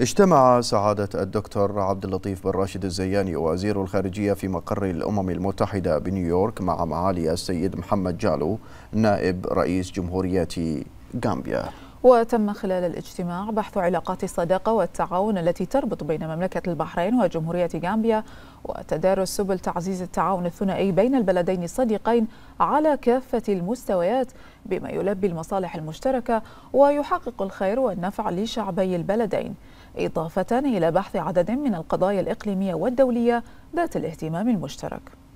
اجتمع سعادة الدكتور عبد اللطيف بن راشد الزياني وزير الخارجية في مقر الأمم المتحدة بنيويورك مع معالي السيد محمد جالو نائب رئيس جمهورية غامبيا وتم خلال الاجتماع بحث علاقات الصداقة والتعاون التي تربط بين مملكة البحرين وجمهورية غامبيا وتدارس سبل تعزيز التعاون الثنائي بين البلدين الصديقين على كافة المستويات بما يلبي المصالح المشتركة ويحقق الخير والنفع لشعبي البلدين إضافة إلى بحث عدد من القضايا الإقليمية والدولية ذات الاهتمام المشترك